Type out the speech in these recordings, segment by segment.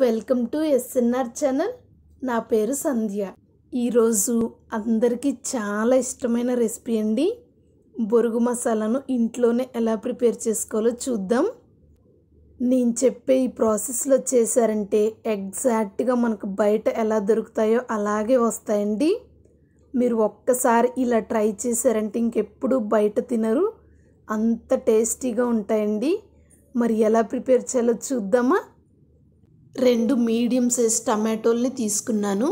welcome to SNR channel నా పేరు సంధ్య ఈరోజు అందరికీ చాలా ఇష్టమైన రెసిపీ అండి బొరుగు మసాలాను ఇంట్లోనే ఎలా ప్రిపేర్ చేసుకోవాలో చూద్దాం నేను చెప్పే ఈ ప్రాసెస్లో చేశారంటే ఎగ్జాక్ట్గా మనకు బయట ఎలా దొరుకుతాయో అలాగే వస్తాయండి మీరు ఒక్కసారి ఇలా ట్రై చేశారంటే ఇంకెప్పుడు బయట తినరు అంత టేస్టీగా ఉంటాయండి మరి ఎలా ప్రిపేర్ చేయాలో చూద్దామా రెండు మీడియం సైజ్ టమాటోల్ని తీసుకున్నాను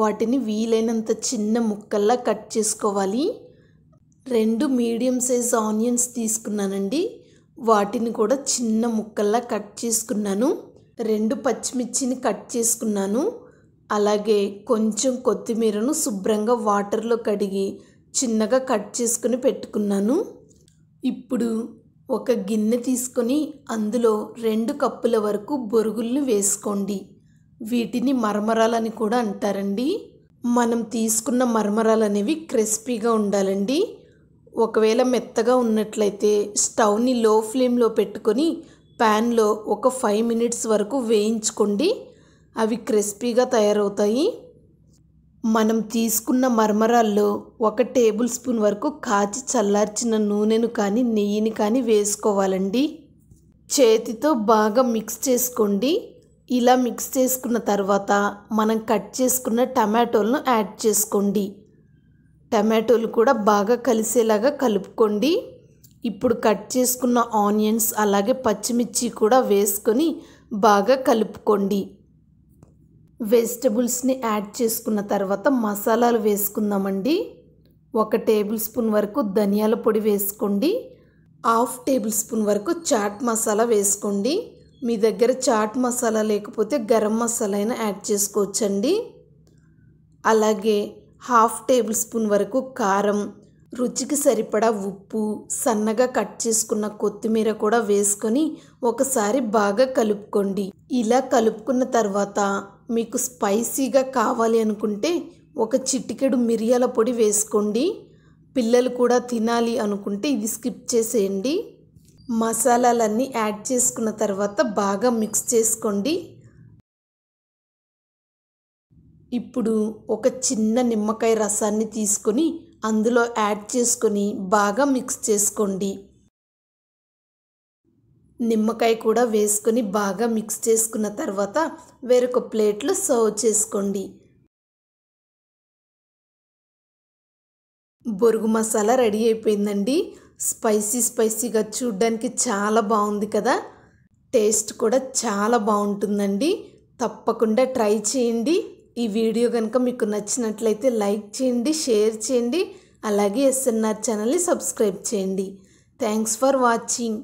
వాటిని వీలైనంత చిన్న ముక్కల్లా కట్ చేసుకోవాలి రెండు మీడియం సైజ్ ఆనియన్స్ తీసుకున్నానండి వాటిని కూడా చిన్న ముక్కల్లా కట్ చేసుకున్నాను రెండు పచ్చిమిర్చిని కట్ చేసుకున్నాను అలాగే కొంచెం కొత్తిమీరను శుభ్రంగా వాటర్లో కడిగి చిన్నగా కట్ చేసుకుని పెట్టుకున్నాను ఇప్పుడు ఒక గిన్నె తీసుకొని అందులో రెండు కప్పుల వరకు బొరుగుల్ని వేసుకోండి వీటిని మరమరాలని కూడా అంటారండి మనం తీసుకున్న మరమరాలు అనేవి క్రిస్పీగా ఉండాలండి ఒకవేళ మెత్తగా ఉన్నట్లయితే స్టవ్ని లో ఫ్లేమ్లో పెట్టుకొని ప్యాన్లో ఒక ఫైవ్ మినిట్స్ వరకు వేయించుకోండి అవి క్రిస్పీగా తయారవుతాయి మనం తీసుకున్న మర్మరాల్లో ఒక టేబుల్ స్పూన్ వరకు కాచి చల్లార్చిన నూనెను కానీ నెయ్యిని కానీ వేసుకోవాలండి చేతితో బాగా మిక్స్ చేసుకోండి ఇలా మిక్స్ చేసుకున్న తర్వాత మనం కట్ చేసుకున్న టమాటోలను యాడ్ చేసుకోండి టమాటోలు కూడా బాగా కలిసేలాగా కలుపుకోండి ఇప్పుడు కట్ చేసుకున్న ఆనియన్స్ అలాగే పచ్చిమిర్చి కూడా వేసుకొని బాగా కలుపుకోండి వెజిటబుల్స్ని యాడ్ చేసుకున్న తర్వాత మసాలాలు వేసుకుందామండి ఒక టేబుల్ స్పూన్ వరకు ధనియాల పొడి వేసుకోండి హాఫ్ టేబుల్ స్పూన్ వరకు చాట్ మసాలా వేసుకోండి మీ దగ్గర చాట్ మసాలా లేకపోతే గరం మసాలా అయినా యాడ్ చేసుకోవచ్చండి అలాగే హాఫ్ టేబుల్ స్పూన్ వరకు కారం రుచికి సరిపడా ఉప్పు సన్నగా కట్ చేసుకున్న కొత్తిమీర కూడా వేసుకొని ఒకసారి బాగా కలుపుకోండి ఇలా కలుపుకున్న తర్వాత మీకు స్పైసీగా కావాలి అనుకుంటే ఒక చిటికెడు మిరియాల పొడి వేసుకోండి పిల్లలు కూడా తినాలి అనుకుంటే ఇది స్కిప్ చేసేయండి మసాలాలన్నీ యాడ్ చేసుకున్న తర్వాత బాగా మిక్స్ చేసుకోండి ఇప్పుడు ఒక చిన్న నిమ్మకాయ రసాన్ని తీసుకొని అందులో యాడ్ చేసుకొని బాగా మిక్స్ చేసుకోండి నిమ్మకాయ కూడా వేసుకొని బాగా మిక్స్ చేసుకున్న తర్వాత వేరొక ప్లేట్లో సర్వ్ చేసుకోండి బొరుగు మసాలా రెడీ అయిపోయిందండి స్పైసీ స్పైసీగా చూడ్డానికి చాలా బాగుంది కదా టేస్ట్ కూడా చాలా బాగుంటుందండి తప్పకుండా ట్రై చేయండి ఈ వీడియో కనుక మీకు నచ్చినట్లయితే లైక్ చేయండి షేర్ చేయండి అలాగే ఎస్ఎన్ఆర్ ఛానల్ని సబ్స్క్రైబ్ చేయండి థ్యాంక్స్ ఫర్ వాచింగ్